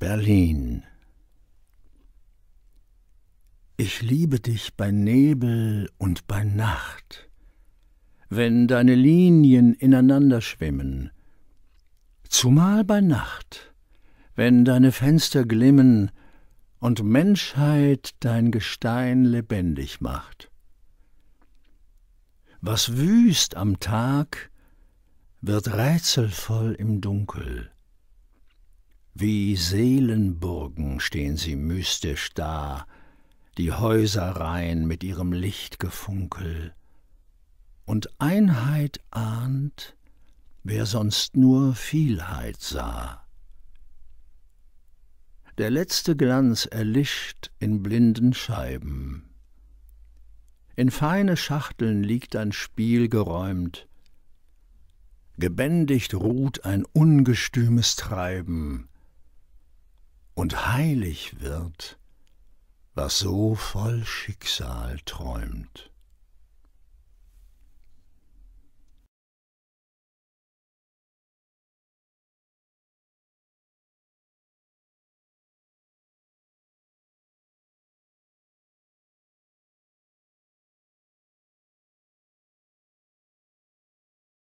Berlin Ich liebe dich bei Nebel und bei Nacht, wenn deine Linien ineinander schwimmen, zumal bei Nacht, wenn deine Fenster glimmen und Menschheit dein Gestein lebendig macht. Was wüst am Tag, wird rätselvoll im Dunkel, wie Seelenburgen stehen sie mystisch da, die Häuserreihen mit ihrem Lichtgefunkel. Und Einheit ahnt, wer sonst nur Vielheit sah. Der letzte Glanz erlischt in blinden Scheiben. In feine Schachteln liegt ein Spiel geräumt. Gebändigt ruht ein ungestümes Treiben und heilig wird, was so voll Schicksal träumt.